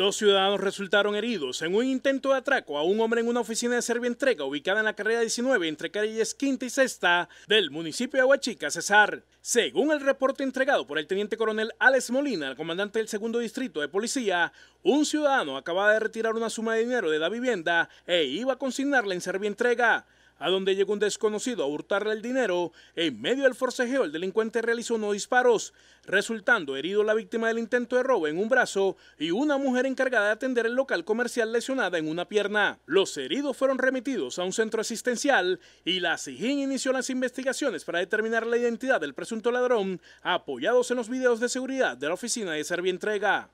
Dos ciudadanos resultaron heridos en un intento de atraco a un hombre en una oficina de Servientrega ubicada en la carrera 19 entre calles quinta y sexta del municipio de Aguachica, Cesar. Según el reporte entregado por el teniente coronel Alex Molina, el comandante del segundo distrito de policía, un ciudadano acababa de retirar una suma de dinero de la vivienda e iba a consignarla en Servientrega a donde llegó un desconocido a hurtarle el dinero. En medio del forcejeo, el delincuente realizó unos disparos, resultando herido la víctima del intento de robo en un brazo y una mujer encargada de atender el local comercial lesionada en una pierna. Los heridos fueron remitidos a un centro asistencial y la Sigin inició las investigaciones para determinar la identidad del presunto ladrón, apoyados en los videos de seguridad de la oficina de Servientrega.